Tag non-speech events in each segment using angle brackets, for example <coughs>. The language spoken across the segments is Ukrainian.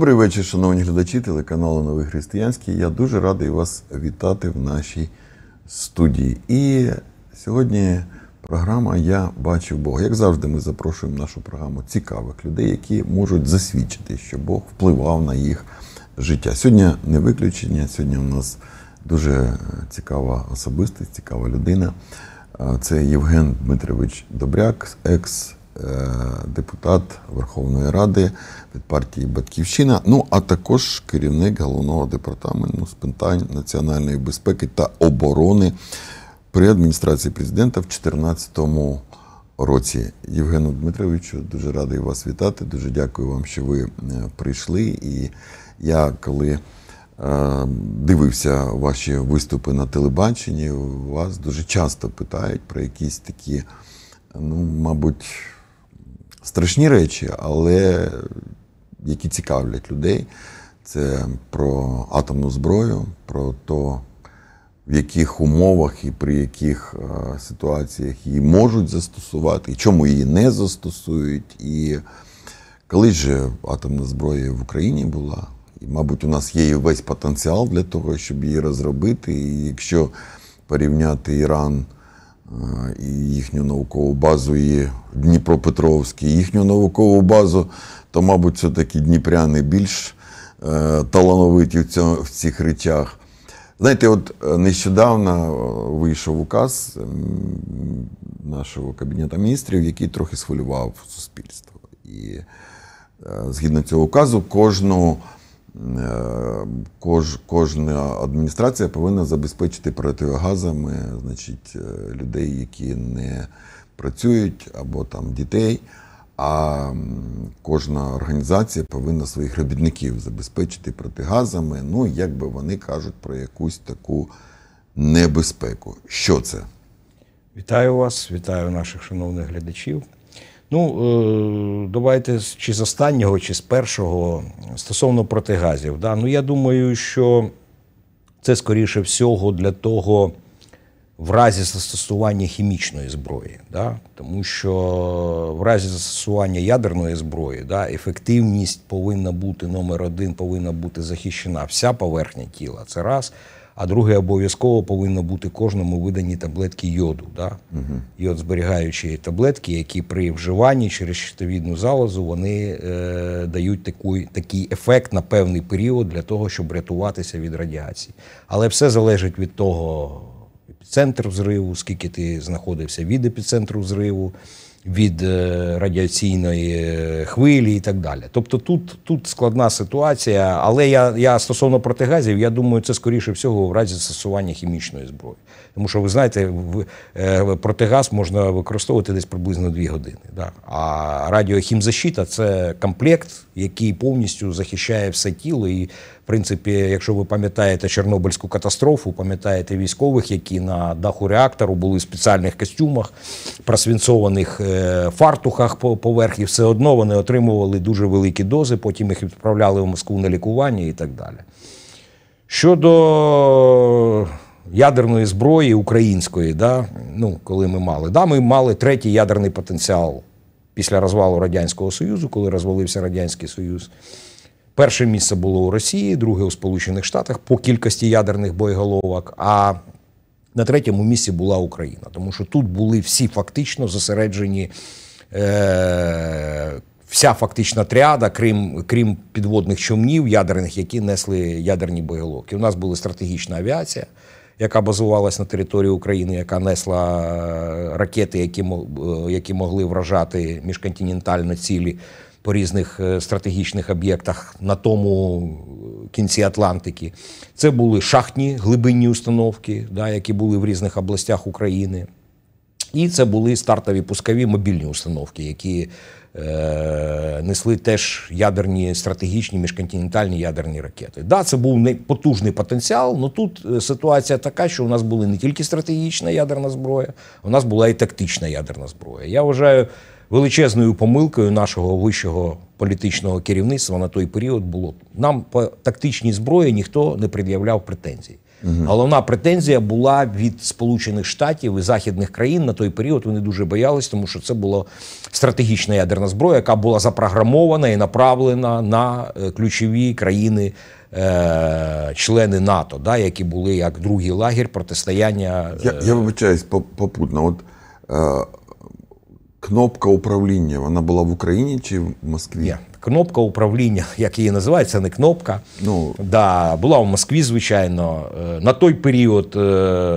Добрий вечір, шановні глядачі телеканалу Новий Християнський. Я дуже радий вас вітати в нашій студії. І сьогодні програма Я Бачив Бога. Як завжди, ми запрошуємо в нашу програму цікавих людей, які можуть засвідчити, що Бог впливав на їх життя. Сьогодні не виключення. Сьогодні у нас дуже цікава особистість, цікава людина. Е, це Євген Дмитрович Добряк, екс Е, депутат Верховної Ради від партії Батьківщина, ну а також керівник головного департаменту з питань національної безпеки та оборони при адміністрації президента в 2014 році. Євгену Дмитровичу, дуже радий вас вітати. Дуже дякую вам, що ви е, прийшли. І я коли. Е, дивився ваші виступи на телебаченні. Вас дуже часто питають про якісь такі, ну, мабуть, страшні речі, але які цікавлять людей. Це про атомну зброю, про те, в яких умовах і при яких е, ситуаціях її можуть застосувати, і чому її не застосують. І коли ж атомна зброя в Україні була, і, мабуть, у нас є і весь потенціал для того, щоб її розробити. І якщо порівняти Іран їхню наукову базу і Дніпропетровський. Їхню наукову базу, то, мабуть, все-таки дніпряни більш е, талановиті в, цьому, в цих речах. Знаєте, от е, нещодавно е, вийшов указ нашого кабінету міністрів, який трохи схвилював суспільство. І згідно цього указу, кожного. Е, кож, Кожна адміністрація повинна забезпечити противогазами значить, е, людей, які не працюють або там дітей. А кожна організація повинна своїх робітників забезпечити протигазами. Ну, якби вони кажуть про якусь таку небезпеку. Що це? Вітаю вас, вітаю наших шановних глядачів. Ну, е, давайте чи з останнього, чи з першого стосовно протигазів. Да? Ну, Я думаю, що це, скоріше всього, для того, в разі застосування хімічної зброї, да? тому що в разі застосування ядерної зброї, да, ефективність повинна бути номер один, повинна бути захищена вся поверхня тіла. Це раз. А друге, обов'язково повинно бути кожному видані таблетки йоду. Да? Угу. Йод зберігаючі таблетки, які при вживанні через щитовідну залозу вони е, дають такий, такий ефект на певний період для того, щоб рятуватися від радіації. Але все залежить від того, епіцентр взриву, скільки ти знаходився від епіцентру взриву від е, радіаційної е, хвилі і так далі. Тобто тут тут складна ситуація, але я я стосовно протигазів, я думаю, це скоріше всього в разі застосування хімічної зброї. Тому що ви знаєте, е, протигаз можна використовувати десь приблизно 2 години. Да? А радіохімзащита це комплект, який повністю захищає все тіло. І, в принципі, якщо ви пам'ятаєте Чорнобильську катастрофу, пам'ятаєте військових, які на даху реактору були в спеціальних костюмах, просвінцованих е, фартухах поверх, і все одно вони отримували дуже великі дози, потім їх відправляли в Москву на лікування і так далі. Щодо ядерної зброї української, да, ну, коли ми мали, да, ми мали третій ядерний потенціал після розвалу Радянського Союзу, коли розвалився Радянський Союз. Перше місце було у Росії, друге у Сполучених Штатах по кількості ядерних боєголовок. А на третьому місці була Україна, тому що тут були всі фактично зосереджені. Е Вся фактична тріада, крім крім підводних човнів ядерних, які несли ядерні боєголовки. У нас була стратегічна авіація яка базувалась на території України, яка несла е, ракети, які е, які могли вражати міжконтинентальні цілі по різних е, стратегічних об'єктах на тому кінці Атлантики. Це були шахтні глибинні установки, да, які були в різних областях України. І це були стартові пускові мобільні установки, які Е, несли теж ядерні стратегічні міжконтинентальні ядерні ракети. Да, це був не потужний потенціал. але тут е, ситуація така, що у нас була не тільки стратегічна ядерна зброя, у нас була і тактична ядерна зброя. Я вважаю величезною помилкою нашого вищого політичного керівництва на той період було нам по тактичній зброї ніхто не пред'являв претензій. Угу. Головна претензія була від Сполучених Штатів і західних країн на той період. Вони дуже боялись, тому що це була стратегічна ядерна зброя, яка була запрограмована і направлена на е, ключові країни. Е, члени НАТО, да, які були як другий лагерь протистояння. Я е, я вибачаюсь попутно. От е, кнопка управління вона була в Україні чи в Москві? Yeah кнопка управління, <laughs> як її називають, не кнопка. Ну да, була в Москві, звичайно. Е, на той період е,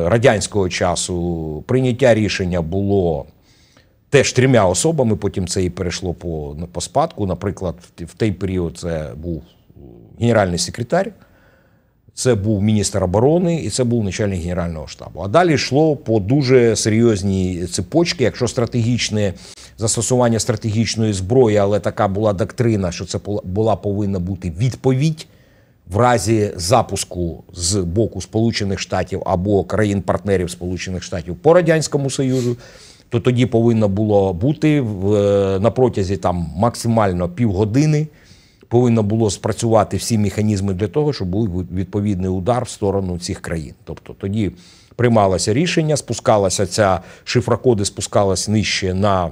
радянського часу прийняття рішення було. Теж трьома особами, потім це і перейшло по по спадку. Наприклад, в той період це був е, генеральний секретар це був міністр оборони і це був начальник генерального штабу. А далі йшло по дуже серйозній цепочці, якщо стратегічне застосування стратегічної зброї, але така була доктрина, що це була повинна бути відповідь в разі запуску з боку Сполучених Штатів або країн-партнерів Сполучених Штатів по радянському союзу. То тоді повинно було бути в е, на протязі там максимально півгодини повинно було спрацювати всі механізми для того, щоб був відповідний удар в сторону цих країн. Тобто тоді приймалося рішення, спускалася ця шифрокоди, спускалась нижче на.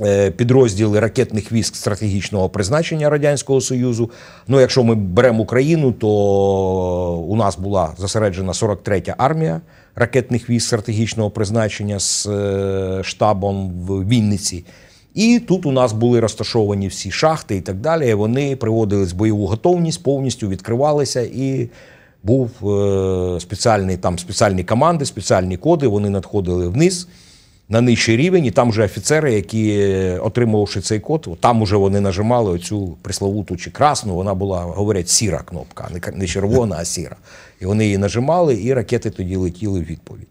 Е, підрозділи ракетних військ стратегічного призначення Радянського Союзу. Ну, якщо ми беремо Україну, то у нас була зосереджена 43-я армія ракетних військ стратегічного призначення з е, штабом в Вінниці. І тут у нас були розташовані всі шахти і так далі. Вони приводились в бойову готовність, повністю відкривалися і. Був е, спеціальний там спеціальні команди, спеціальні коди. Вони надходили вниз на нижчий рівень, і там вже офіцери, які, е, отримувавши цей код, там уже вони нажимали оцю присловуту чи красну. Вона була, говорять, сіра кнопка, не червона, а сіра. І вони її нажимали, і ракети тоді летіли в відповідь.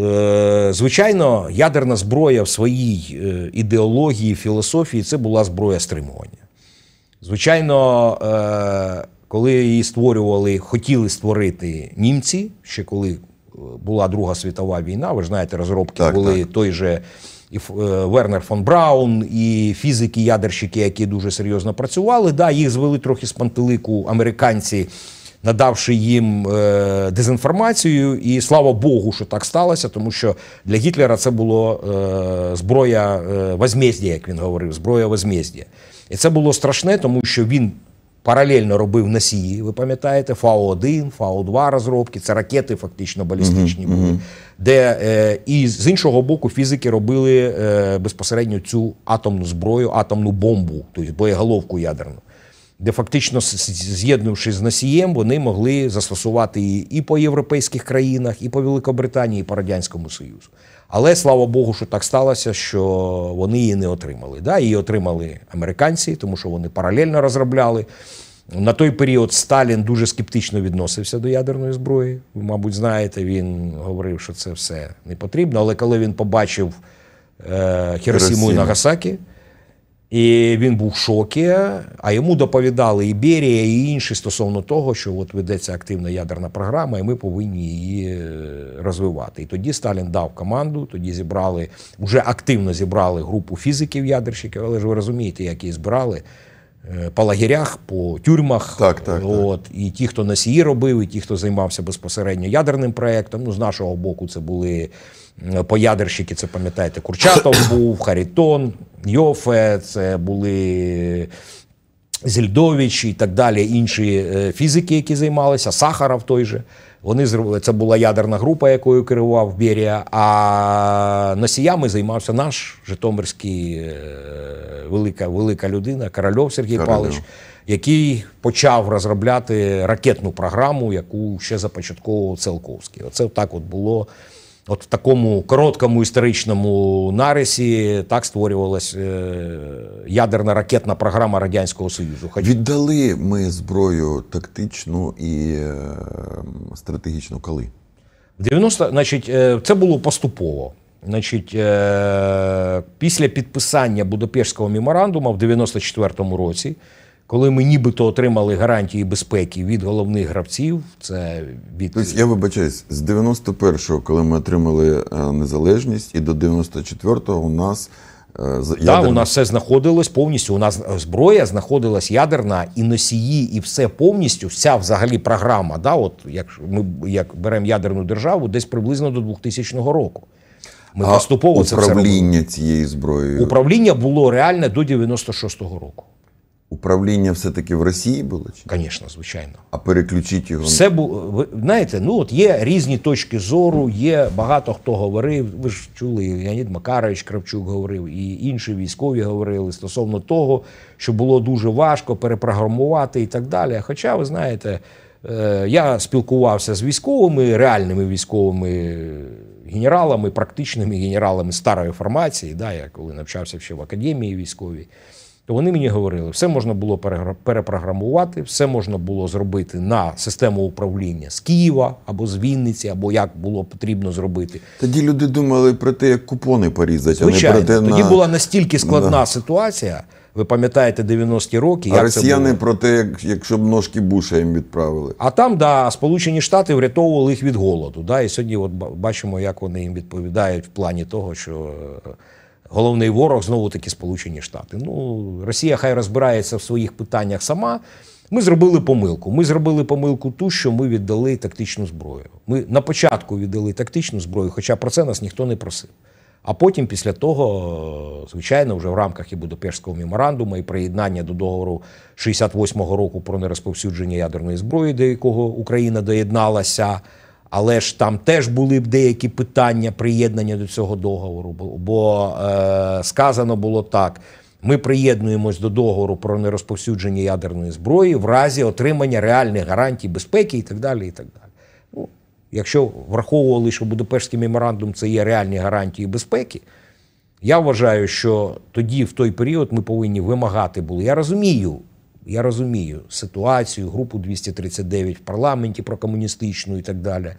Е, звичайно, ядерна зброя в своїй е, ідеології, філософії це була зброя стримування. Звичайно, е, коли її створювали, хотіли створити німці, ще коли була Друга світова війна, ви ж знаєте, розробки так, були так. той же і Вернер фон Браун, і фізики-ядерщики, які дуже серйозно працювали. Да, Їх звели трохи з пантелику американці надавши їм е, дезінформацію. І слава Богу, що так сталося, тому що для Гітлера це було е, зброя е, возмездя, як він говорив, зброя возмездя. І це було страшне, тому що він. Паралельно робив носії, ви пам'ятаєте, Фау-1, Фау-2 розробки, це ракети фактично балістичні були, де е, і з іншого боку фізики робили е, безпосередньо цю атомну зброю, атомну бомбу, тобто боєголовку ядерну де фактично з'єднувшись з носієм, вони могли застосувати її і по європейських країнах, і по Великобританії, і по радянському союзу. Але слава Богу, що так сталося, що вони її не отримали. Да, Її отримали американці, тому що вони паралельно розробляли. На той період Сталін дуже скептично відносився до ядерної зброї. Ви, мабуть, знаєте, він говорив, що це все не потрібно. Але коли він побачив е, Хіросіму і Нагасакі. І він був в шокі, а йому доповідали і Берія, і інші стосовно того, що от ведеться активна ядерна програма, і ми повинні її е, розвивати. І тоді Сталін дав команду, тоді зібрали, вже активно зібрали групу фізиків-ядерщиків, але ж ви розумієте, як її збирали е, по лагерях, по тюрмах. Так, так, от, так. І ті, хто носії робив, і ті, хто займався безпосередньо ядерним проєктом. Ну, з нашого боку, це були. Е, поядерщики, це пам'ятаєте, Курчатов <coughs> був, Харітон, Йофе, це були. Зельдович і так далі, інші е, фізики, які займалися, Сахаров той же. Вони зробили це була ядерна група, якою керував Берія. А носіями займався наш Житомирський е, велика велика людина, Корольов Сергій Корольов. Палич, який почав розробляти ракетну програму, яку ще започатковував Целковський. Оце так от було. От в такому короткому історичному нарисі так створювалась е, ядерна ракетна програма радянського союзу. віддали ми зброю тактичну і е, стратегічну, коли 90, значить, е, це було поступово. Значить, після підписання Будапештського меморандуму в 94-му році коли ми нібито отримали гарантії безпеки від головних гравців, це від Тобто, я вибачаюсь, з 91-го, коли ми отримали е, незалежність, і до 94-го у нас е, так, у нас все знаходилось повністю. У нас зброя знаходилась ядерна і носії, і все повністю. Вся взагалі програма. Да, от як ми як беремо ядерну державу, десь приблизно до 2000 року. Ми а поступово управління це все робили. зброєю. Управління було реальне до 96-го року. Управління все-таки в Росії було? Чи? Звісно, звичайно. А переключити його все було. Ви знаєте, ну от є різні точки зору, є багато хто говорив. Ви ж чули, Леонід Макарович Кравчук говорив, і інші військові говорили стосовно того, що було дуже важко перепрограмувати і так далі. Хоча, ви знаєте, е, я спілкувався з військовими, реальними військовими генералами, практичними генералами старої формації. Да, Я коли навчався ще в академії військовій то вони мені говорили, все можна було перепрограмувати, все можна було зробити на систему управління з Києва або з Вінниці, або як було потрібно зробити. Тоді люди думали про те, як купони порізати. Звичайно, а не про те, тоді на... була настільки складна да. ситуація. Ви пам'ятаєте 90-ті роки, як а росіяни це про те, як, якщо б ножки буша їм відправили. А там да сполучені штати врятовували їх від голоду. Да, І сьогодні, от бачимо, як вони їм відповідають в плані того, що. Е, головний ворог знову таки Сполучені Штати. Ну Росія хай розбирається в своїх питаннях сама. Ми зробили помилку. Ми зробили помилку ту, що ми віддали тактичну зброю. Ми на початку віддали тактичну зброю, хоча про це нас ніхто не просив. А потім, після того, звичайно, вже в рамках і Будапештського меморандуму і приєднання до договору 68-го року про нерозповсюдження ядерної зброї, до якого Україна доєдналася але ж там теж були б деякі питання приєднання до цього договору. Бо е, сказано було так: ми приєднуємось до договору про нерозповсюдження ядерної зброї в разі отримання реальних гарантій безпеки і так далі. і так далі. Ну, Якщо враховували, що Будапештський меморандум це є реальні гарантії безпеки. Я вважаю, що тоді, в той період, ми повинні вимагати були. Я розумію я розумію ситуацію, групу 239 в парламенті прокомуністичну і так далі.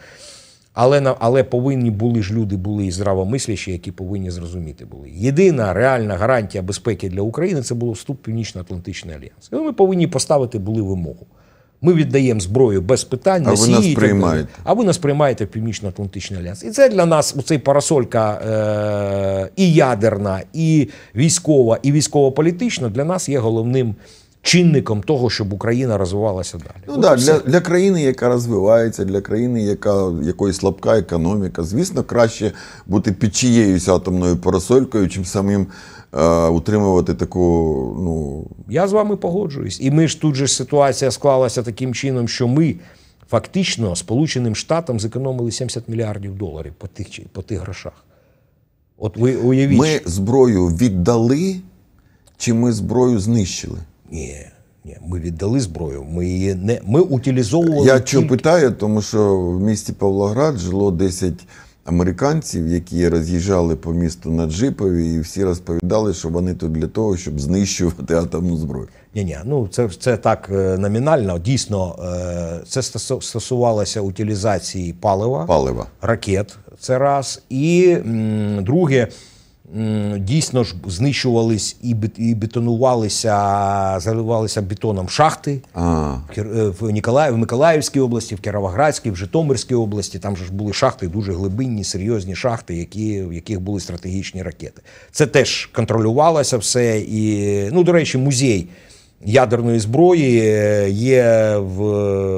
Але але повинні були ж люди, були і здравомислящі, які повинні зрозуміти були. Єдина реальна гарантія безпеки для України це був вступ в Північно-Атлантичний альянс. І ну, ми повинні поставити були вимогу. Ми віддаємо зброю без питань, а Росії, ви нас приймаєте. А ви нас приймаєте в Північно-Атлантичний альянс. І це для нас у цей парасолька е- і ядерна, і військова, і військово-політична для нас є головним чинником того, щоб Україна розвивалася далі. Ну так, для для країни, яка розвивається, для країни, яка якої слабка економіка, звісно, краще бути під чиєюсь атомною парасолькою, чим самим. Е, утримувати таку, ну я з вами погоджуюсь, і ми ж тут же ситуація склалася таким чином, що ми фактично Сполученим Штатам зекономили 70 мільярдів доларів по тих по тих грошах. От ви уявіть, ми зброю віддали, чи ми зброю знищили? Ні. Ні, ми віддали зброю. Ми її не ми утилізовували. Я чого питаю, тому що в місті Павлоград жило 10 американців, які роз'їжджали по місту на джипові, і всі розповідали, що вони тут для того, щоб знищувати атомну зброю. Ні, ні, ну це це так е, номінально. Дійсно, е, це стосувалося утилізації палива, палива ракет. Це раз і друге. Дійсно ж знищувались і бетонувалися, заливалися бетоном шахти в е, Ніколаї, в Миколаївській області, в Кіровоградській, в Житомирській області. Там же ж були шахти, дуже глибинні, серйозні шахти, які, в яких були стратегічні ракети. Це теж контролювалося все. І ну, до речі, музей ядерної зброї е, є в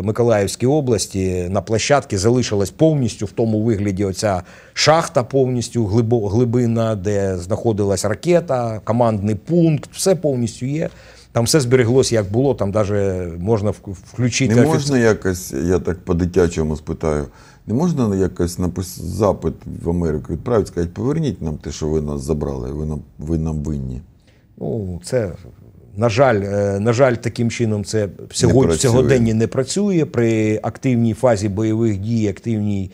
Миколаївській області. На площадці залишилась повністю в тому вигляді. Оця шахта, повністю глибина, де знаходилась ракета, командний пункт. Все повністю є. Там все збереглося, як було. Там навіть можна включити. Не можна якось, я так по-дитячому спитаю. Не можна якось напис... запит в Америку відправити, сказати, поверніть нам те, що ви нас забрали, ви нам ви нам винні. Ну, це на жаль, е, на жаль, таким чином це сьогодні не сьогоденні не працює при активній фазі бойових дій, активній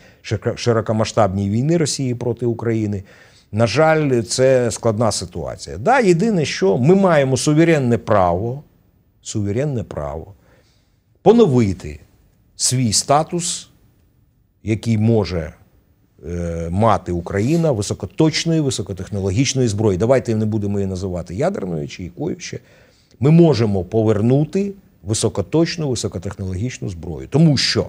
широкомасштабній війни Росії проти України. На жаль, це складна ситуація. Да, Єдине, що ми маємо суверенне право, суверенне право поновити свій статус, який може. Е, мати Україна високоточної, високотехнологічної зброї. Давайте не будемо її називати ядерною чи якою ще ми можемо повернути високоточну, високотехнологічну зброю. Тому що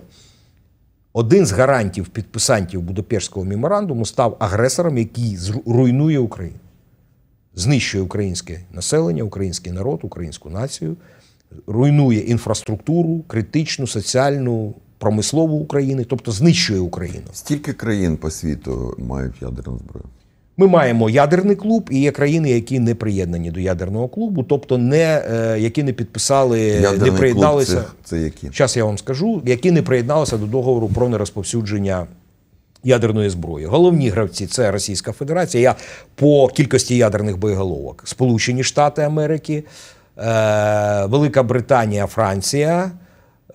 один з гарантів підписантів Будапештського меморандуму став агресором, який зруйнує Україну, знищує українське населення, український народ, українську націю, руйнує інфраструктуру, критичну, соціальну. Промислову України, тобто знищує Україну. Скільки країн по світу мають ядерну зброю. Ми маємо ядерний клуб і є країни, які не приєднані до ядерного клубу, тобто не е, які не підписали, ядерний не приєдналися. Клуб це, це які Зараз я вам скажу, які не приєдналися до договору про нерозповсюдження. Ядерної зброї головні гравці це Російська Федерація. Я по кількості ядерних боєголовок, Сполучені Штати Америки, е, Велика Британія, Франція,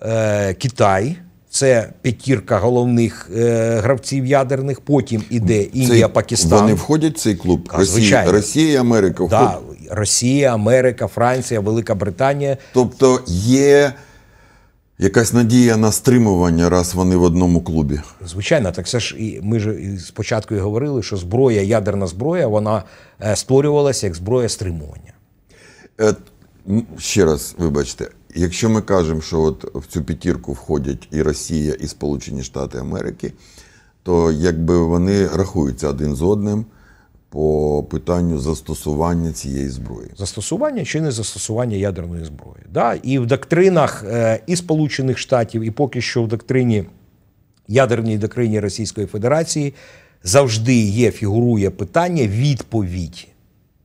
е, Китай. Це п'ятірка головних е, гравців ядерних. Потім іде Індія, Пакистан. Вони входять в цей клуб. А, Росія, Росія, Америка да, Росія, Америка, Франція, Велика Британія. Тобто є якась надія на стримування, раз вони в одному клубі. Звичайно, так це ж і ми ж спочатку і говорили, що зброя, ядерна зброя, вона е, створювалася як зброя стримування. Е, ще раз вибачте. Якщо ми кажемо, що от в цю п'ятірку входять і Росія, і Сполучені Штати Америки, то якби вони рахуються один з одним по питанню застосування цієї зброї, застосування чи не застосування ядерної зброї, да і в доктринах е, і Сполучених Штатів, і поки що в доктрині ядерній доктрині Російської Федерації завжди є фігурує питання відповідь.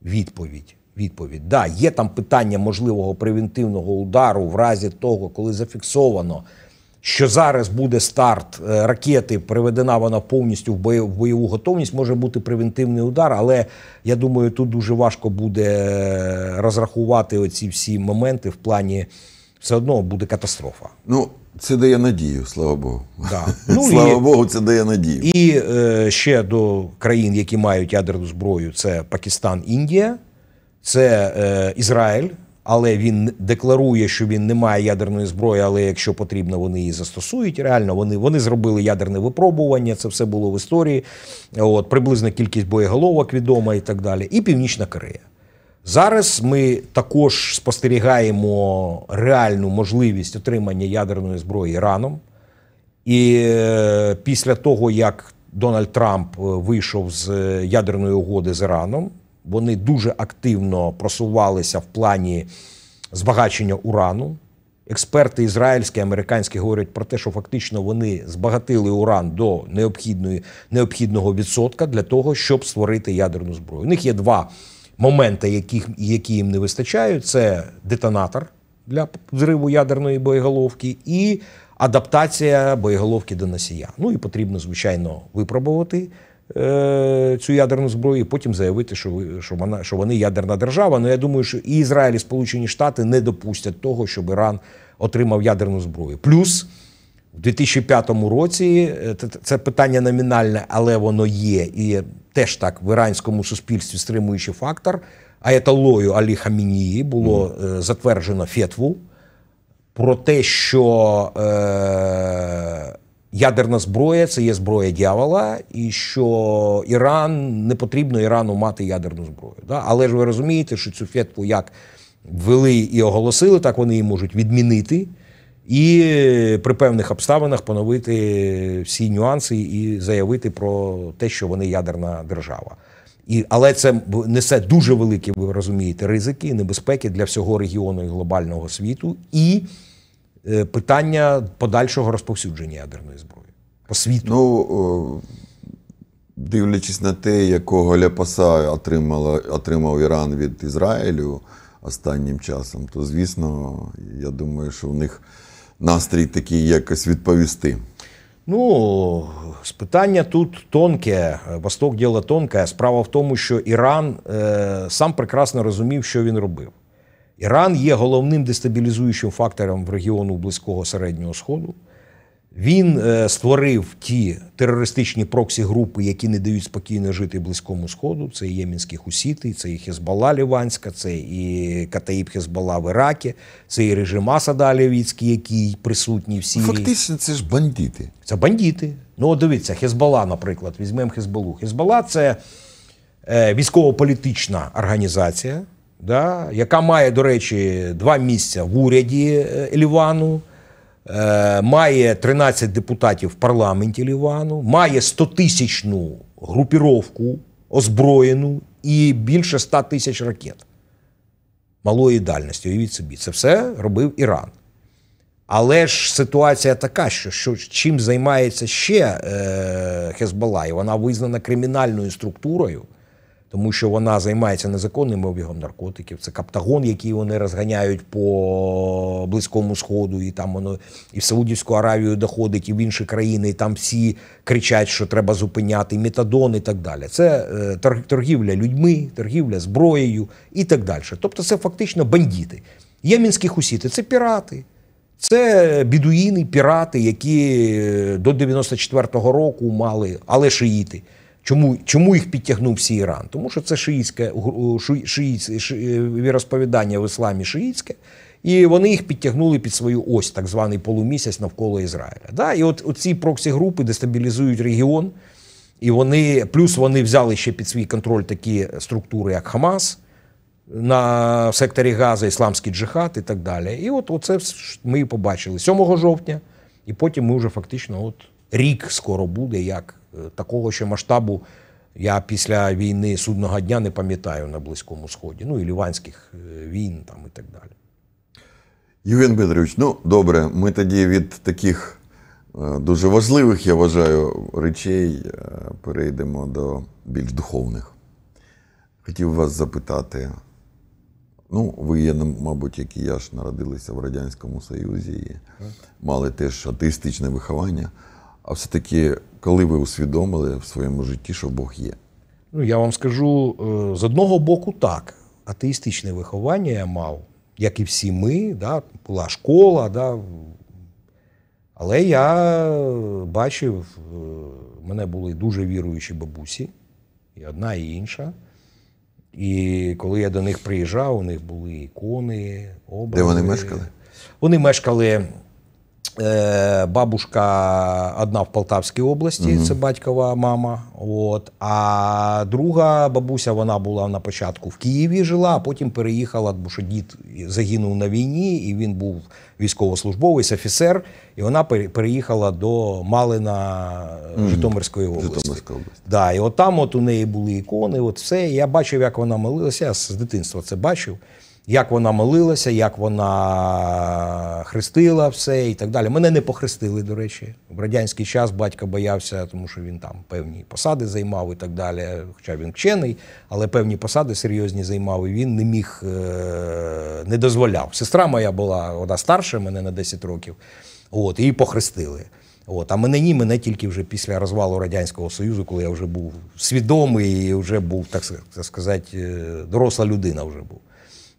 Відповідь відповідь. Да, є там питання можливого превентивного удару в разі того, коли зафіксовано, що зараз буде старт е, ракети, приведена вона повністю в бойову готовність. Може бути превентивний удар, але я думаю, тут дуже важко буде е, розрахувати оці всі моменти в плані. Все одно буде катастрофа. Ну, це дає надію, слава Богу. Да. <laughs> Ну, Слава і, Богу, це дає надію. І е, ще до країн, які мають ядерну зброю, це Пакистан, Індія це е, Ізраїль, але він декларує, що він не має ядерної зброї, але якщо потрібно, вони її застосують. Реально, вони вони зробили ядерне випробування. Це все було в історії. От приблизна кількість боєголовок відома і так далі. І Північна Корея. Зараз ми також спостерігаємо реальну можливість отримання ядерної зброї Іраном. І е, після того, як Дональд Трамп е, вийшов з е, ядерної угоди з Іраном, вони дуже активно просувалися в плані збагачення урану. Експерти ізраїльські американські говорять про те, що фактично вони збагатили уран до необхідної, необхідного відсотка для того, щоб створити ядерну зброю. У них є два моменти, які, які їм не вистачають: це детонатор для взриву ядерної боєголовки і адаптація боєголовки до носія. Ну і потрібно, звичайно, випробувати. Е, цю ядерну зброю, і потім заявити, що що вона що вони ядерна держава. Ну я думаю, що і Ізраїль, і Сполучені Штати не допустять того, щоб Іран отримав ядерну зброю. Плюс у 2005 році е, це питання номінальне, але воно є і теж так в іранському суспільстві стримуючий фактор. Аяталою Алі Хамінії було mm. затверджено фетву про те, що е, ядерна зброя це є зброя дьявола, і що Іран не потрібно Ірану мати ядерну зброю. Да? Але ж ви розумієте, що цю фетву як ввели і оголосили, так вони її можуть відмінити. І при певних обставинах поновити всі нюанси і заявити про те, що вони ядерна держава. І, Але це несе дуже великі, ви розумієте, ризики і небезпеки для всього регіону і глобального світу. І Е, питання подальшого розповсюдження ядерної зброї по світу. Ну, Дивлячись на те, якого ляпаса отримала, отримав Іран від Ізраїлю останнім часом, то звісно, я думаю, що в них настрій такий якось відповісти. Ну, питання тут тонке, е, восток діло тонке. Справа в тому, що Іран е, сам прекрасно розумів, що він робив. Іран є головним дестабілізуючим фактором в регіону близького середнього сходу. Він е, створив ті терористичні проксі групи, які не дають спокійно жити близькому сходу. Це і ємінські хусіти, це і Хезбала Ліванська, це і Катаїб Хезбала в Іракі, це і режим Асада Алівіцький, який присутній в Сирії. Фактично, це ж бандити. Це бандити. Ну от дивіться, Хезбала, наприклад, візьмемо Хезбалу. Хезбала це е, військово-політична організація да, яка має, до речі, два місця в уряді е, Лівану, е, має 13 депутатів в парламенті Лівану, має 100-тисячну групіровку озброєну і більше 100 тисяч ракет малої дальності. Уявіть собі, це все робив Іран. Але ж ситуація така, що що чим займається ще е, Хезбалла, і вона визнана кримінальною структурою тому що вона займається незаконним обігом наркотиків. Це каптагон, який вони розганяють по близькому сходу, і там воно і в Саудівську Аравію доходить, і в інші країни. і Там всі кричать, що треба зупиняти метадон і так далі. Це е, торгівля людьми, торгівля зброєю і так далі. Тобто, це фактично бандіти. Є мінські хусіти, це пірати. Це бідуїни, пірати, які е, до 94-го року мали, але шиїти. Чому чому їх підтягнув всі Іран? Тому що це шиїцьке е, шиїць, е, віросповідання в ісламі шиїцьке, і вони їх підтягнули під свою ось, так званий полумісяць навколо Ізраїля. Да? І от, ці проксі групи дестабілізують регіон, і вони плюс вони взяли ще під свій контроль такі структури, як Хамас на секторі Газа, Ісламський джихад і так далі. І от це ми побачили 7 жовтня, і потім ми вже фактично от рік скоро буде як такого ще масштабу я після війни судного дня не пам'ятаю на Близькому Сході, ну і ліванських е, війн там і так далі. Євген Петрович, ну добре, ми тоді від таких е, дуже важливих, я вважаю, речей е, перейдемо до більш духовних. Хотів вас запитати. Ну, ви є, мабуть, як і я ж народилися в Радянському Союзі і мали теж атеїстичне виховання. А все-таки коли ви усвідомили в своєму житті, що Бог є? Ну, я вам скажу е, з одного боку, так. Атеїстичне виховання я мав, як і всі ми, да, була школа, да, але я бачив, е, мене були дуже віруючі бабусі, і одна, і інша. І коли я до них приїжджав, у них були ікони, образи. Де вони мешкали? Вони мешкали Е, бабушка одна в Полтавській області, mm це батькова мама. От а друга бабуся вона була на початку в Києві, жила, а потім переїхала, бо що дід загинув на війні, і він був військовослужбовець, офіцер. І вона переїхала до Малина е, Житомирської області. Житомирська область. Да, і от там от у неї були ікони. От все. я бачив, як вона молилася. Я з дитинства це бачив як вона молилася, як вона хрестила все і так далі. Мене не похрестили, до речі. В радянський час батько боявся, тому що він там певні посади займав і так далі. Хоча він вчений, але певні посади серйозні займав. і Він не міг е, не дозволяв. Сестра моя була вона старша мене на 10 років. От, її похрестили. От, а мене ні, мене тільки вже після розвалу Радянського Союзу, коли я вже був свідомий і вже був, так сказати, е, доросла людина вже був.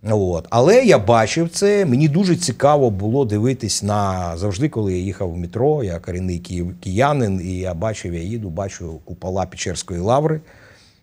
От. Але я бачив це. Мені дуже цікаво було дивитись на завжди, коли я їхав в метро. Я корінний киянин, і я бачив, я їду, бачу купола Печерської лаври.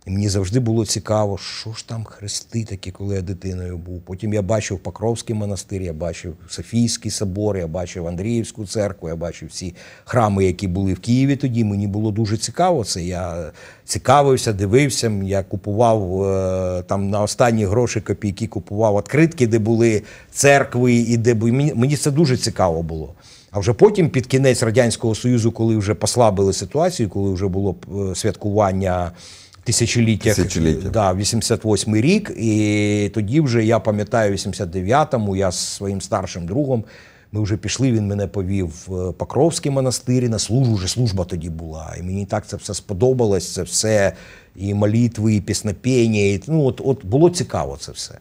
І мені завжди було цікаво, що ж там хрести такі, коли я дитиною був. Потім я бачив Покровський монастир, я бачив Софійський собор, я бачив Андріївську церкву, я бачив всі храми, які були в Києві тоді. Мені було дуже цікаво це. Я цікавився, дивився. Я купував е, там на останні гроші копійки, купував відкритки, де були церкви, і де мені це дуже цікаво було. А вже потім, під кінець Радянського Союзу, коли вже послабили ситуацію, коли вже було е, святкування тисячоліттях. Тисячоліття. Да, 88 рік. І тоді вже я пам'ятаю, 89-му я з своїм старшим другом. Ми вже пішли, він мене повів в Покровський монастир, на службу вже служба тоді була. І мені так це все сподобалось, це все, і молітви, і піснопіння. І, ну, от, от Було цікаво це все.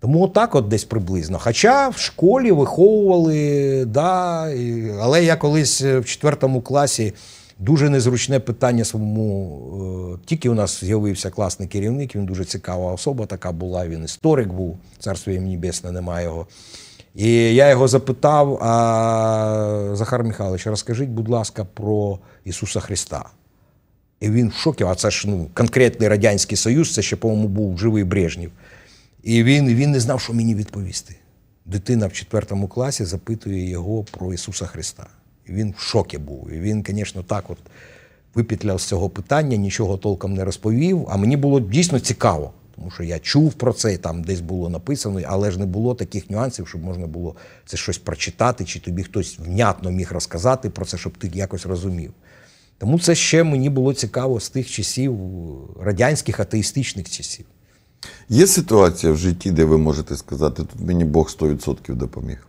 Тому отак от десь приблизно. Хоча в школі виховували, да, і, але я колись в четвертому класі. Дуже незручне питання самому. Е, тільки у нас з'явився класний керівник, він дуже цікава особа така була, він історик був, царство їм небесне, немає його. І я його запитав: а Захар Михайлович, розкажіть, будь ласка, про Ісуса Христа. І він в шокі, а це ж ну, конкретний Радянський Союз, це ще, по-моєму, був живий Брежнів. І він, він не знав, що мені відповісти. Дитина в четвертому класі запитує його про Ісуса Христа. Він в шокі був. І він, звісно, так от випітляв з цього питання, нічого толком не розповів. А мені було дійсно цікаво, тому що я чув про це, там десь було написано, але ж не було таких нюансів, щоб можна було це щось прочитати, чи тобі хтось внятно міг розказати про це, щоб ти якось розумів. Тому це ще мені було цікаво з тих часів, радянських атеїстичних часів. Є ситуація в житті, де ви можете сказати, тут мені Бог 100% допоміг.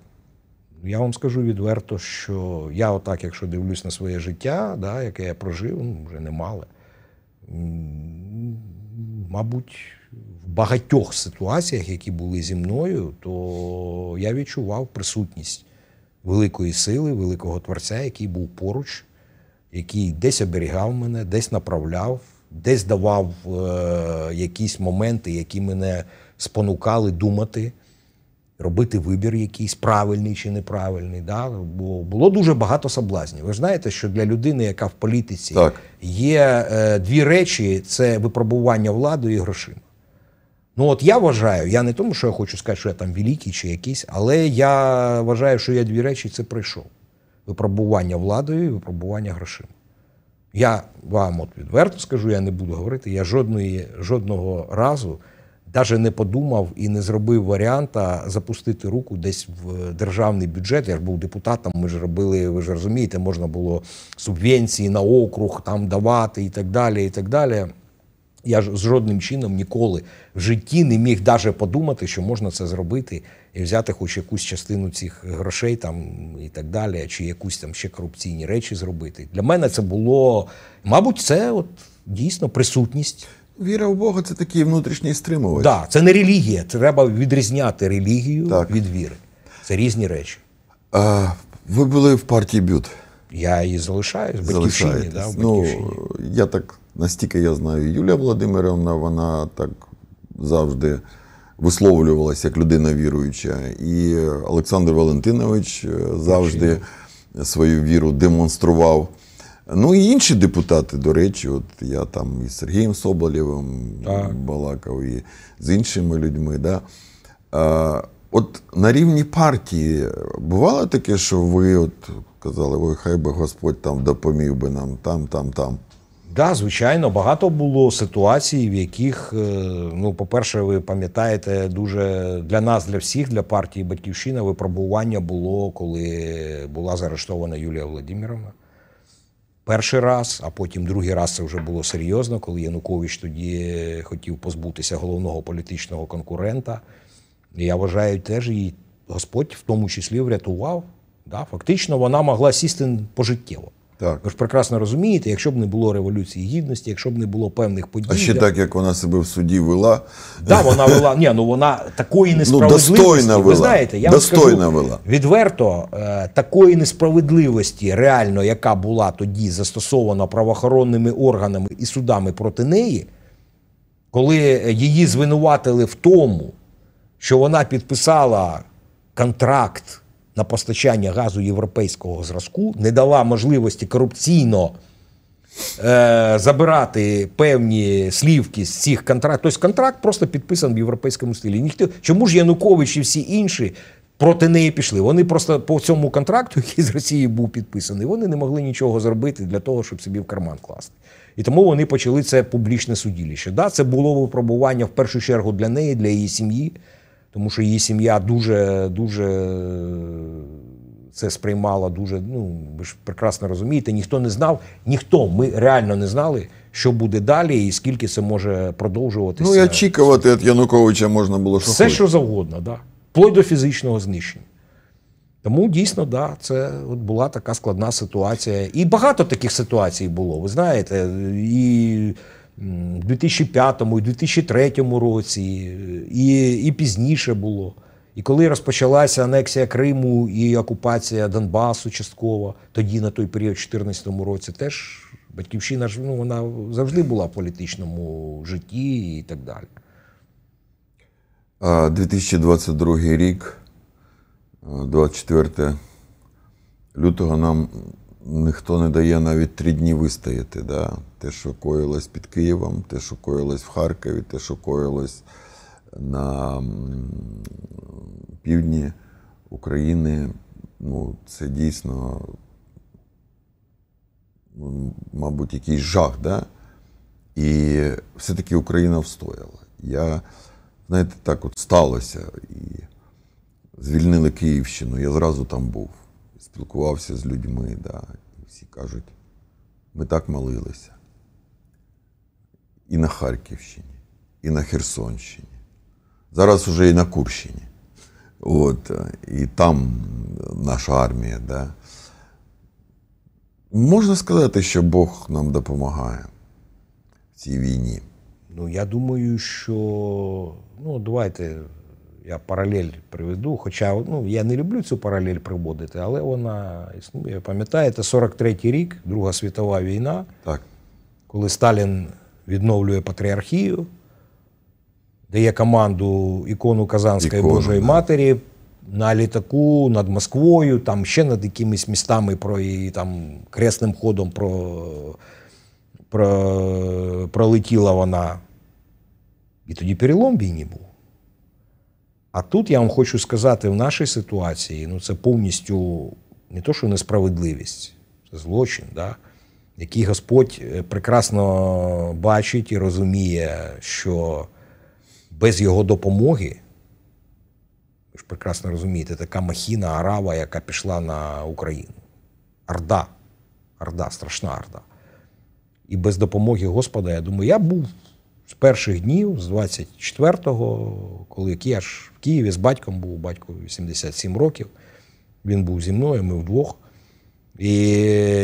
Я вам скажу відверто, що я, отак, якщо дивлюсь на своє життя, да, яке я прожив, ну, вже немале, мабуть, в багатьох ситуаціях, які були зі мною, то я відчував присутність великої сили, великого творця, який був поруч, який десь оберігав мене, десь направляв, десь давав е якісь моменти, які мене спонукали думати робити вибір якийсь правильний чи неправильний. Да? Бо було дуже багато соблазнів. Ви ж знаєте, що для людини, яка в політиці так. є е, дві речі: це випробування влади і грошима. Ну, от я вважаю, я не тому, що я хочу сказати, що я там великий чи якийсь, але я вважаю, що я дві речі це пройшов: випробування владою і випробування грошима. Я вам от відверто скажу, я не буду говорити, я жодної, жодного разу навіть не подумав і не зробив варіанта запустити руку десь в державний бюджет. Я ж був депутатом. Ми ж робили, ви ж розумієте, можна було субвенції на округ там давати і так далі. і так далі. Я ж з жодним чином ніколи в житті не міг навіть подумати, що можна це зробити і взяти хоч якусь частину цих грошей там і так далі, чи якусь там ще корупційні речі зробити. Для мене це було, мабуть, це от дійсно присутність. Віра в Бога це такий внутрішній стримувач. Так, це не релігія. Треба відрізняти релігію так. від віри. Це різні речі. А, Ви були в партії Бют. Я її залишаюсь в батьківщині. Да, в ну, батьківщині. Ну, я так настільки я знаю, Юлія Володимирівна вона так завжди висловлювалася як людина віруюча. І Олександр Валентинович е, завжди Батьківщина. свою віру демонстрував. Ну і інші депутати, до речі, от я там із Сергієм Соболєвим так. балакав, і з іншими людьми. Да? А, От на рівні партії бувало таке, що ви от казали, ой, хай би Господь там допоміг би нам там, там, там. Так, да, звичайно, багато було ситуацій, в яких, е, ну, по-перше, ви пам'ятаєте, дуже для нас, для всіх, для партії Батьківщина, випробування було, коли була заарештована Юлія Володимировна. Перший раз, а потім другий раз це вже було серйозно, коли Янукович тоді хотів позбутися головного політичного конкурента. Я вважаю, теж її Господь в тому числі врятував. Да? Фактично, вона могла сісти пожиттєво. Так. Ви ж прекрасно розумієте, якщо б не було Революції Гідності, якщо б не було певних подій. А ще да... так, як вона себе в суді вела. Так, да, вона вела. Ні, ну вона такої ну, несправедливості. Ну, достойна вела. Ви знаєте, я достойна вам скажу, вела. відверто, е, такої несправедливості, реально, яка була тоді застосована правоохоронними органами і судами проти неї, коли її звинуватили в тому, що вона підписала контракт на постачання газу європейського зразку, не дала можливості корупційно е, забирати певні слівки з цих контрактів. Тобто контракт просто підписаний в європейському стилі. Ніхто чому ж Янукович і всі інші проти неї пішли? Вони просто по цьому контракту, який з Росії був підписаний, вони не могли нічого зробити для того, щоб собі в карман класти. І тому вони почали це публічне судилище. Да, Це було випробування в першу чергу для неї, для її сім'ї тому що її сім'я дуже дуже е, це сприймала дуже. Ну ви ж прекрасно розумієте, ніхто не знав, ніхто ми реально не знали. Що буде далі, і скільки це може продовжуватися? Ну і очікувати від Януковича можна було що все, хоче. що завгодно, да. Вплоть до фізичного знищення. Тому дійсно, да, це от була така складна ситуація. І багато таких ситуацій було. Ви знаєте, і в 2005 і 2003 році, е, і, і пізніше було. І коли розпочалася анексія Криму і окупація Донбасу частково, тоді на той період, в 2014 році, теж батьківщина ж ну, вона завжди була в політичному житті і так далі. 2022 рік, 24 е, лютого, нам ніхто не дає навіть три дні вистояти. Да? Те, що коїлось під Києвом, те, що коїлось в Харкові, те, що коїлось на півдні України, ну, це дійсно, ну, мабуть, якийсь жах. Да? І все-таки Україна встояла. Я, знаєте, так от сталося і звільнили Київщину, я зразу там був спілкувався з людьми, да, і всі кажуть, ми так молилися. І на Харківщині, і на Херсонщині. Зараз уже і на Курщині. От, І там наша армія. Да. Можна сказати, що Бог нам допомагає в цій війні. Ну, я думаю, що ну, давайте я паралель приведу. Хоча ну, я не люблю цю паралель приводити, але вона існує. Пам'ятаєте, 43-й рік, Друга світова війна, так. коли Сталін відновлює патріархію, дає команду ікону Казанської Ікону, Божої да. Матері на літаку над Москвою, там ще над якимись містами про і, там кресним ходом про, про, пролетіла вона. І тоді перелом війні був. А тут я вам хочу сказати, в нашій ситуації ну це повністю не то, що несправедливість, це злочин, да? який Господь е, прекрасно бачить і розуміє, що без його допомоги, ви ж прекрасно розумієте, така махіна арава, яка пішла на Україну. Орда, орда, страшна орда. І без допомоги Господа, я думаю, я був з перших днів, з 24-го, коли я ж в Києві з батьком був, батько 87 років, він був зі мною, ми вдвох. І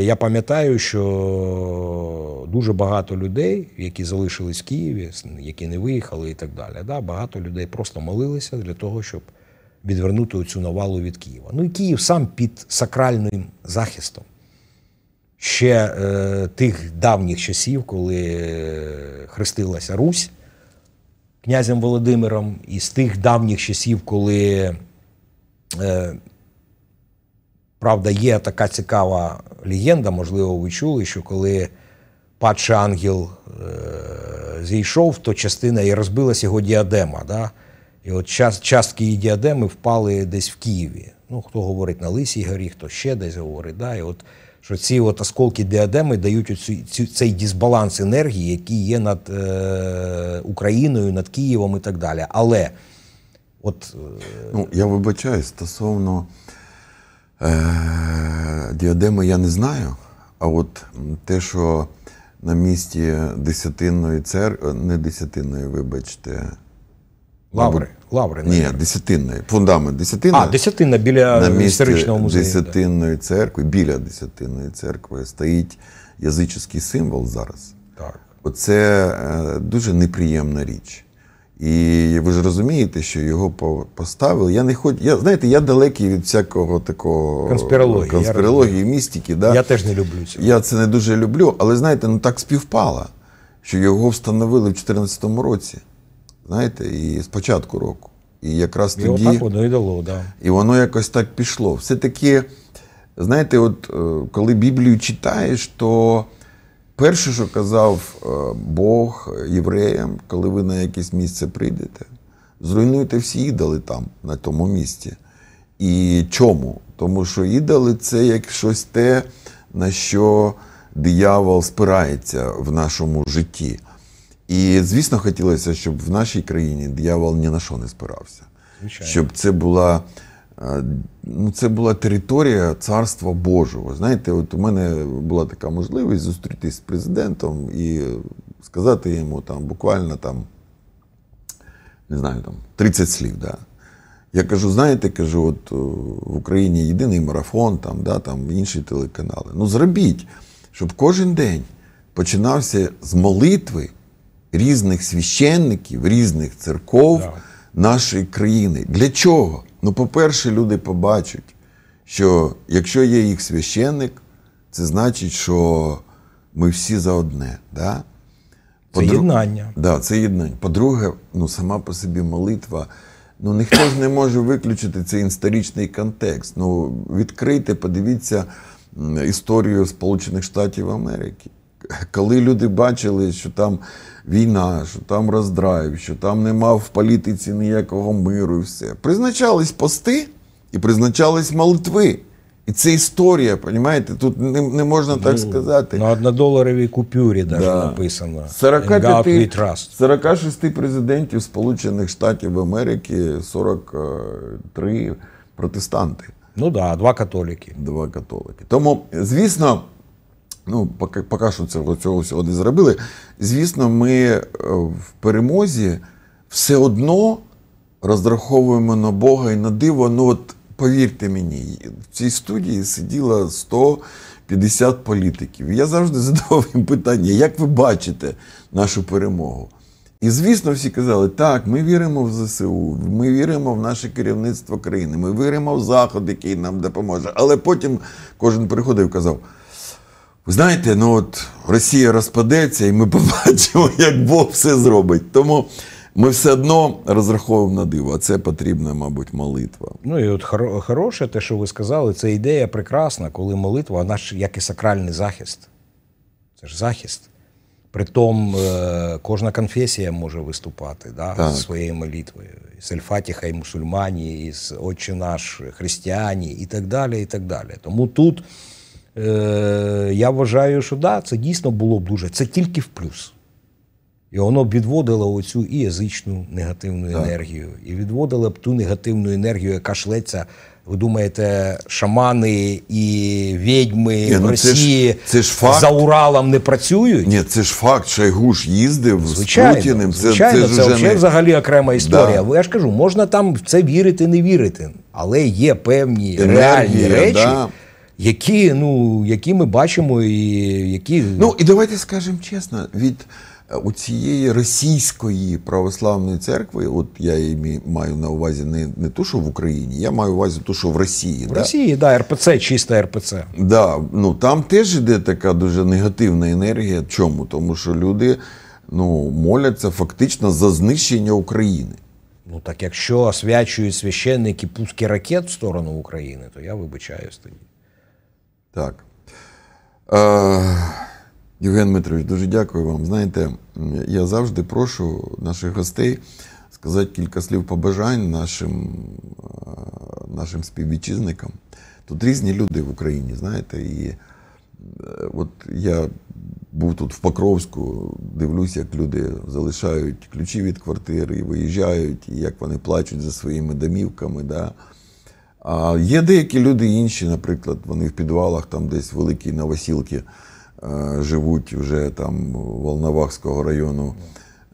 я пам'ятаю, що дуже багато людей, які залишились в Києві, які не виїхали і так далі. Да? Багато людей просто молилися для того, щоб відвернути оцю навалу від Києва. Ну і Київ сам під сакральним захистом ще е, тих давніх часів, коли е, хрестилася Русь князем Володимиром, і з тих давніх часів, коли, е, правда, є така цікава легенда, можливо, ви чули, що коли падший ангел е, зійшов, то частина і розбилася його діадема. Да? І от частки її діадеми впали десь в Києві. Ну, Хто говорить на Лисій горі, хто ще десь говорить. Да? І от що ці от осколки діадеми дають оцю, цю, цей дисбаланс енергії, який є над е, Україною, над Києвом і так далі. Але от е, ну, я вибачаю, стосовно е, діадеми я не знаю. А от те, що на місці десятинної церкви, не десятинної, вибачте. Лаври. Лаври Ні, десятинної. Фундамент десятина. А, десятина біля на історичного музею. Десятинної церкви, біля десятинної церкви стоїть язичний символ зараз. Так. Оце е, дуже неприємна річ. І ви ж розумієте, що його поставили. Я не хочу. Я знаєте, я далекий від всякого такого конспірології конспірології, містики. Да? Я теж не люблю цього. Я це не дуже люблю, але знаєте, ну так співпало, що його встановили в 2014 році знаєте, і з початку року. І якраз і тоді. Отак воно і дало, да. І воно якось так пішло. Все-таки, знаєте, от е, коли Біблію читаєш, то перше, що казав е, Бог євреям, коли ви на якесь місце прийдете, зруйнуйте всі ідоли там, на тому місці. І чому? Тому що ідоли це як щось те, на що диявол спирається в нашому житті. І звісно, хотілося, щоб в нашій країні диявол ні на що не спирався. Звичайно. Щоб це була е, ну, це була територія царства Божого. Знаєте, от у мене була така можливість зустрітися з президентом і сказати йому там буквально там, не знаю, там 30 слів. Да. Я кажу, знаєте, кажу, от е, в Україні єдиний марафон, там, да, там інші телеканали. Ну зробіть, щоб кожен день починався з молитви різних священників, різних церков да. нашої країни. Для чого? Ну, по-перше, люди побачать, що якщо є їх священник, це значить, що ми всі за одне. Да? Це єднання. Да, це єднання. По-друге, ну сама по собі молитва. Ну ніхто ж не може виключити цей історичний контекст. Ну відкрийте, подивіться історію Сполучених Штатів Америки. Коли люди бачили, що там війна, що там Роздрайв, що там нема в політиці ніякого миру і все. Призначались пости і призначались молитви. І це історія, розумієте? Тут не, не можна так ну, сказати. На однодоларовій купюрі навіть да. написано. 45, 46 президентів Сполучених Штатів Америки, 43 протестанти. Ну так, да, два католики. Два католики. Тому, звісно. Ну, поки поки що цього, цього всього не зробили. Звісно, ми е, в перемозі все одно розраховуємо на Бога і на диво. Ну от повірте мені, в цій студії сиділо 150 політиків. Я завжди задавав їм питання, як ви бачите нашу перемогу? І звісно, всі казали, так, ми віримо в ЗСУ, ми віримо в наше керівництво країни, ми віримо в Заход, який нам допоможе. Але потім кожен приходив і казав. Ви знаєте, ну от Росія розпадеться, і ми <laughs> побачимо, як Бог все зробить. Тому ми все одно розраховуємо на диво, а це потрібна, мабуть, молитва. Ну і от хоро хороше, те, що ви сказали, це ідея прекрасна, коли молитва, вона ж як і сакральний захист. Це ж захист. Притом е, кожна конфесія може виступати да, так. зі своєю молитвою. З альфатіха, і мусульмані, і з Отче наш християні, і так далі. і так далі. Тому тут. Е, я вважаю, що да, це дійсно було б дуже. Це тільки в плюс. І воно б відводило оцю і язичну негативну так. енергію, і відводило б ту негативну енергію, яка шлеться. Ви думаєте, шамани і відьми Ні, ну, в Росії це ж, це ж факт. за Уралом не працюють? Ні, це ж факт. Шайгуш їздив звичайно, з Путіним. звичайно, це, це вже не... взагалі окрема історія. Да. Я ж кажу, можна там в це вірити, не вірити, але є певні Енергія, реальні речі. Да які ну, які ми бачимо, і які ну і давайте скажемо чесно, від е, у цієї російської православної церкви, от я її маю на увазі не не ту, що в Україні, я маю увазі ту, що в Росії. В да? Росії, да, РПЦ, чиста РПЦ. Да, ну Там теж іде така дуже негативна енергія. Чому? Тому що люди ну, моляться фактично за знищення України. Ну так якщо освячують священники пуски ракет в сторону України, то я вибачаюсь тоді. Так. Е, Євген Дмитрович, дуже дякую вам. Знаєте, я завжди прошу наших гостей сказати кілька слів побажань нашим е, нашим співвітчизникам. Тут різні люди в Україні, знаєте, і е, от я був тут в Покровську, дивлюсь, як люди залишають ключі від квартири, і виїжджають, і як вони плачуть за своїми домівками. Да? А Є деякі люди інші, наприклад, вони в підвалах, там десь великі новосілки е, живуть вже там Волновахського району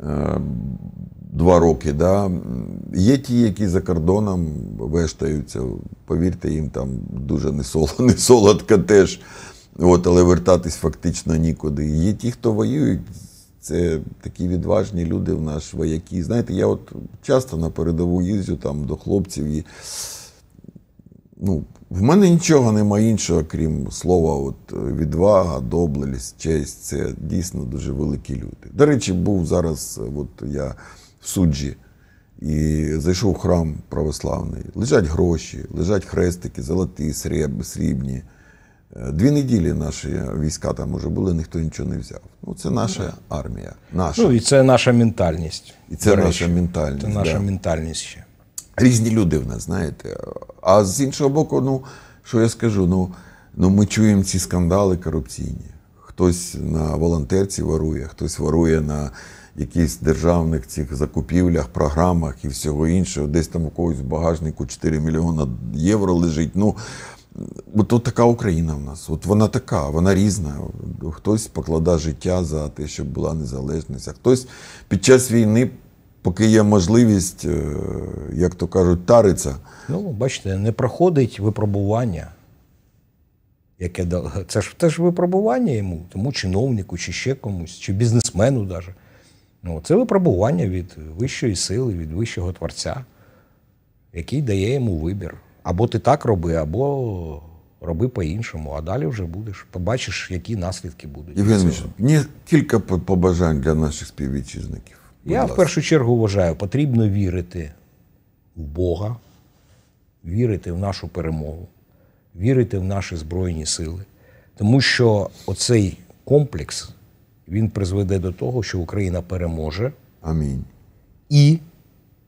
е, два роки. Да? Є ті, які за кордоном вештаються, повірте, їм там дуже не, соло, <laughs> не солодко теж. От, Але вертатись фактично нікуди. Є ті, хто воюють, це такі відважні люди в наш вояки. Знаєте, я от часто на передову їздю там до хлопців. і ну, в мене нічого немає іншого, крім слова от, е, відвага, доблесть, честь. Це дійсно дуже великі люди. До речі, був зараз, е, от я в суджі і зайшов в храм православний. Лежать гроші, лежать хрестики, золоті, срібні. Е, дві неділі наші війська там уже були, ніхто нічого не взяв. Ну це наша армія. Наша. Ну і це наша ментальність. І це наша ментальність. Це наша да. ментальність ще різні люди в нас, знаєте. А з іншого боку, ну що я скажу? Ну, ну ми чуємо ці скандали корупційні. Хтось на волонтерці ворує, хтось ворує на якихось державних цих закупівлях, програмах і всього іншого. Десь там у когось в багажнику 4 мільйона євро лежить. Ну, От, от така Україна в нас. От вона така, вона різна. Хтось покладає життя за те, щоб була незалежність, а хтось під час війни поки є можливість, е, як то кажуть, тариться. Ну, бачите, не проходить випробування. Яке це ж це ж випробування йому, тому чиновнику, чи ще комусь, чи бізнесмену навіть. Ну, це випробування від вищої сили, від вищого творця, який дає йому вибір. Або ти так роби, або роби по-іншому, а далі вже будеш. Побачиш, які наслідки будуть. Євген кілька побажань для наших співвітчизників. Я в першу чергу вважаю, потрібно вірити в Бога, вірити в нашу перемогу, вірити в наші Збройні сили. Тому що оцей комплекс він призведе до того, що Україна переможе. Амінь. І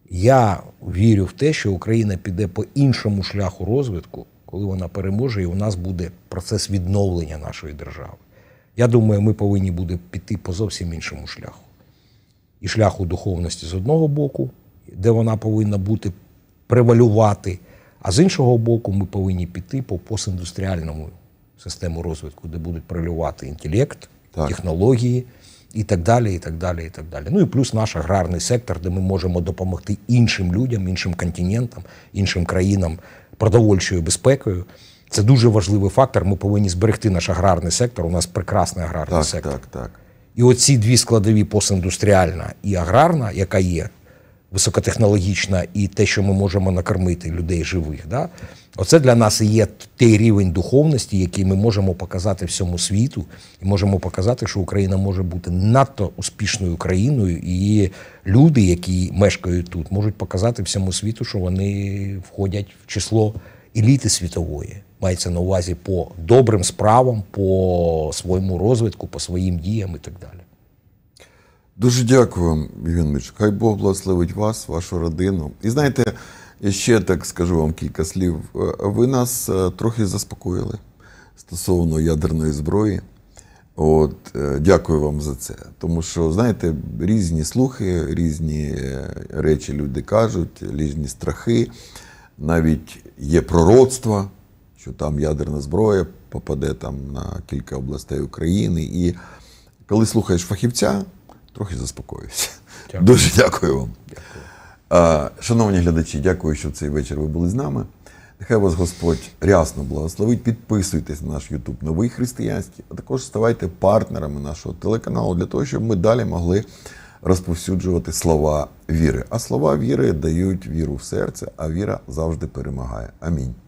я вірю в те, що Україна піде по іншому шляху розвитку, коли вона переможе, і у нас буде процес відновлення нашої держави. Я думаю, ми повинні буде піти по зовсім іншому шляху і шляху духовності з одного боку, де вона повинна бути превалювати, а з іншого боку, ми повинні піти по постіндустріальному систему розвитку, де будуть пролювати інтелект, так. технології і так далі. і так далі, і так далі, Ну і плюс наш аграрний сектор, де ми можемо допомогти іншим людям, іншим континентам, іншим країнам продовольчою безпекою. Це дуже важливий фактор. Ми повинні зберегти наш аграрний сектор. У нас прекрасний аграрний так, сектор. Так, так. І оці дві складові постіндустріальна і аграрна, яка є високотехнологічна, і те, що ми можемо накормити людей живих, да? оце для нас і є той рівень духовності, який ми можемо показати всьому світу, і можемо показати, що Україна може бути надто успішною країною, і люди, які мешкають тут, можуть показати всьому світу, що вони входять в число еліти світової мається на увазі по добрим справам, по своєму розвитку, по своїм діям і так далі. Дуже дякую вам, Мич. Хай Бог благословить вас, вашу родину. І знаєте, ще так скажу вам кілька слів. Е, ви нас е, трохи заспокоїли стосовно ядерної зброї. От, е, Дякую вам за це. Тому що, знаєте, різні слухи, різні речі люди кажуть, різні страхи, навіть є пророцтва що там ядерна зброя попаде там на кілька областей України. І коли слухаєш фахівця, трохи заспокоюся. Дуже дякую вам. Дякую. Шановні глядачі, дякую, що в цей вечір ви були з нами. Нехай вас Господь рясно благословить. Підписуйтесь на наш YouTube Новий Християнський, а також ставайте партнерами нашого телеканалу для того, щоб ми далі могли розповсюджувати слова віри. А слова віри дають віру в серце, а віра завжди перемагає. Амінь.